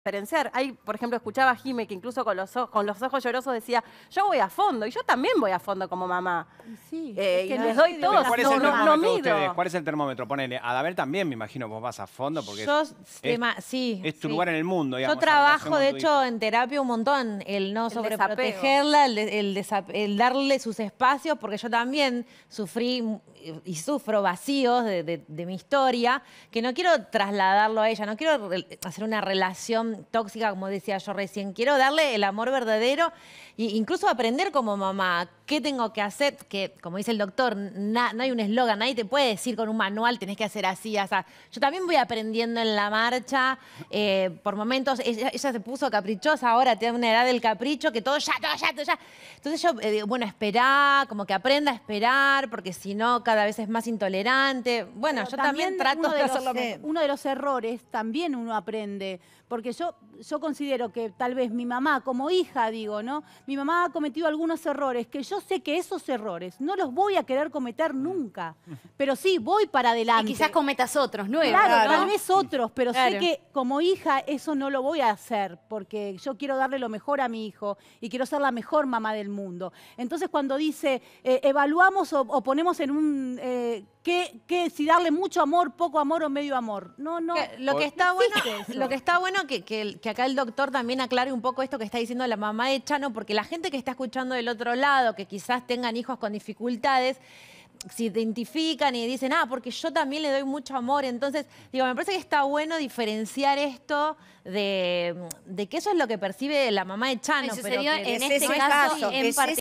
diferenciar. Hay, por ejemplo, escuchaba a Jime que incluso con los, ojos, con los ojos llorosos decía, yo voy a fondo y yo también voy a fondo como mamá. Sí, eh, que les doy todo, ¿Cuál es el ¿Cuál es el termómetro? Ponele, Adabel también me imagino vos vas a fondo porque es, tu lugar en el mundo. yo trabajo, de hecho, en terapia un montón, el no sobreprotegerla, el, el, darle sus espacios, porque yo también sufrí y sufro vacíos de mi historia, que no quiero trasladarlo a ella, no quiero hacer una relación tóxica, como decía yo recién. Quiero darle el amor verdadero e incluso aprender como mamá qué tengo que hacer, que como dice el doctor, no hay un eslogan, nadie te puede decir con un manual tenés que hacer así, o sea, yo también voy aprendiendo en la marcha, eh, por momentos ella, se puso caprichosa, ahora tiene una edad del capricho, que todo ya, todo ya, todo ya. Entonces yo, eh, bueno, esperá, como que aprenda a esperar, porque si no cada vez es más intolerante. Bueno, yo también, trato de, er, Uno de los errores también uno aprende, porque yo yo, considero que tal vez mi mamá, como hija, digo, ¿no? Mi mamá ha cometido algunos errores, que yo sé que esos errores no los voy a querer cometer mm. nunca, pero sí voy para adelante. Y quizás cometas otros, ¿no? Claro, tal vez otros, pero sé que como hija eso no lo voy a hacer, porque yo quiero darle lo mejor a mi hijo y quiero ser la mejor mamá del mundo. Entonces cuando dice, eh, evaluamos o, ponemos en un... Eh, si darle mucho amor, poco amor o medio amor. No, no. lo, que está bueno, lo que está bueno que, que, acá el doctor también aclare un poco esto que está diciendo la mamá de Chano, porque la gente que está escuchando del otro lado, que quizás tengan hijos con dificultades, se identifican y dicen, ah, porque yo también le doy mucho amor. Entonces, digo, me parece que está bueno diferenciar esto de, que eso es lo que percibe la mamá de Chano. Pero que en este caso, caso